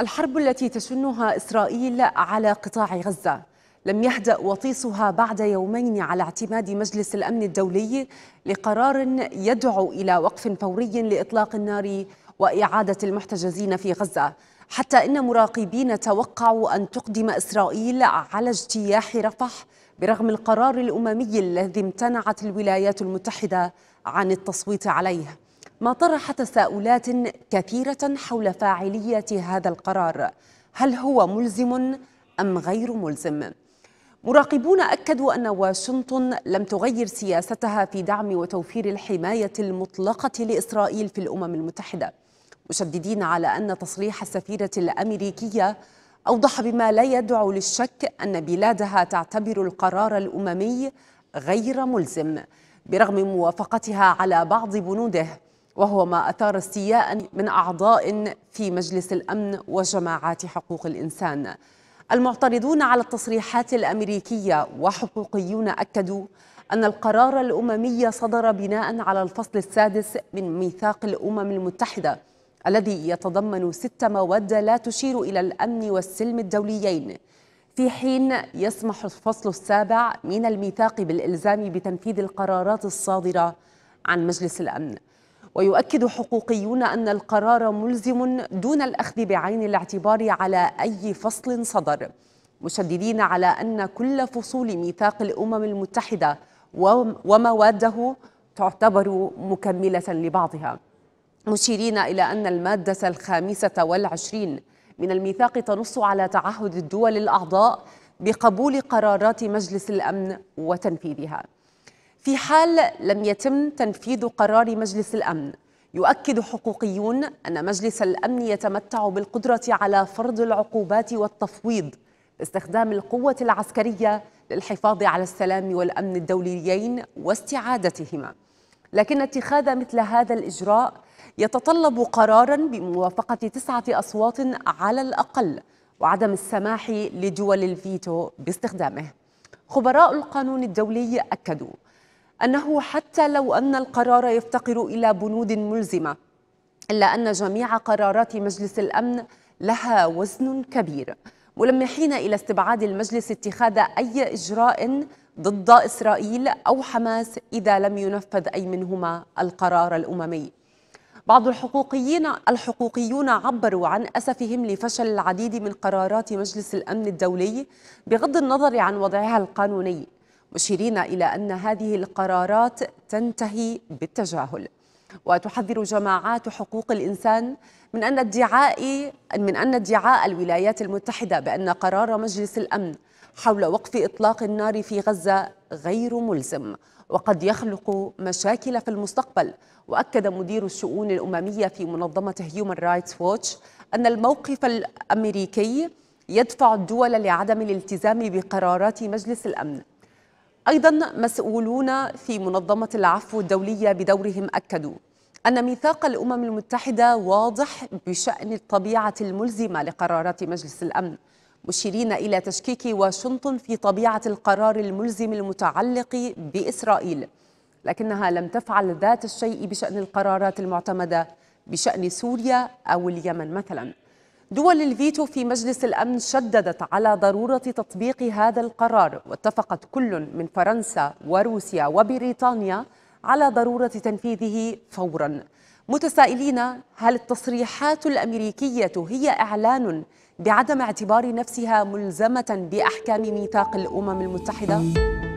الحرب التي تشنها إسرائيل على قطاع غزة لم يهدأ وطيسها بعد يومين على اعتماد مجلس الأمن الدولي لقرار يدعو إلى وقف فوري لإطلاق النار وإعادة المحتجزين في غزة حتى إن مراقبين توقعوا أن تقدم إسرائيل على اجتياح رفح برغم القرار الأممي الذي امتنعت الولايات المتحدة عن التصويت عليه ما طرح تساؤلات كثيرة حول فاعلية هذا القرار هل هو ملزم أم غير ملزم؟ مراقبون أكدوا أن واشنطن لم تغير سياستها في دعم وتوفير الحماية المطلقة لإسرائيل في الأمم المتحدة مشددين على أن تصريح السفيرة الأمريكية أوضح بما لا يدعو للشك أن بلادها تعتبر القرار الأممي غير ملزم برغم موافقتها على بعض بنوده وهو ما أثار استياء من أعضاء في مجلس الأمن وجماعات حقوق الإنسان المعترضون على التصريحات الأمريكية وحقوقيون أكدوا أن القرار الأممي صدر بناء على الفصل السادس من ميثاق الأمم المتحدة الذي يتضمن ست مواد لا تشير إلى الأمن والسلم الدوليين في حين يسمح الفصل السابع من الميثاق بالإلزام بتنفيذ القرارات الصادرة عن مجلس الأمن ويؤكد حقوقيون أن القرار ملزم دون الأخذ بعين الاعتبار على أي فصل صدر مشددين على أن كل فصول ميثاق الأمم المتحدة ومواده تعتبر مكملة لبعضها مشيرين إلى أن المادة الخامسة والعشرين من الميثاق تنص على تعهد الدول الأعضاء بقبول قرارات مجلس الأمن وتنفيذها في حال لم يتم تنفيذ قرار مجلس الأمن يؤكد حقوقيون أن مجلس الأمن يتمتع بالقدرة على فرض العقوبات والتفويض باستخدام القوة العسكرية للحفاظ على السلام والأمن الدوليين واستعادتهما لكن اتخاذ مثل هذا الإجراء يتطلب قرارا بموافقة تسعة أصوات على الأقل وعدم السماح لدول الفيتو باستخدامه خبراء القانون الدولي أكدوا أنه حتى لو أن القرار يفتقر إلى بنود ملزمة إلا أن جميع قرارات مجلس الأمن لها وزن كبير ملمحين إلى استبعاد المجلس اتخاذ أي إجراء ضد إسرائيل أو حماس إذا لم ينفذ أي منهما القرار الأممي بعض الحقوقيين الحقوقيون عبروا عن أسفهم لفشل العديد من قرارات مجلس الأمن الدولي بغض النظر عن وضعها القانوني مشيرين إلى أن هذه القرارات تنتهي بالتجاهل وتحذر جماعات حقوق الإنسان من أن ادعاء من أن ادعاء الولايات المتحدة بأن قرار مجلس الأمن حول وقف إطلاق النار في غزة غير ملزم وقد يخلق مشاكل في المستقبل وأكد مدير الشؤون الأممية في منظمة هيومن رايتس ووتش أن الموقف الأمريكي يدفع الدول لعدم الالتزام بقرارات مجلس الأمن أيضا مسؤولون في منظمة العفو الدولية بدورهم أكدوا أن ميثاق الأمم المتحدة واضح بشأن الطبيعة الملزمة لقرارات مجلس الأمن مشيرين إلى تشكيك واشنطن في طبيعة القرار الملزم المتعلق بإسرائيل لكنها لم تفعل ذات الشيء بشأن القرارات المعتمدة بشأن سوريا أو اليمن مثلاً دول الفيتو في مجلس الأمن شددت على ضرورة تطبيق هذا القرار واتفقت كل من فرنسا وروسيا وبريطانيا على ضرورة تنفيذه فوراً متسائلين هل التصريحات الأمريكية هي إعلان بعدم اعتبار نفسها ملزمة بأحكام ميثاق الأمم المتحدة؟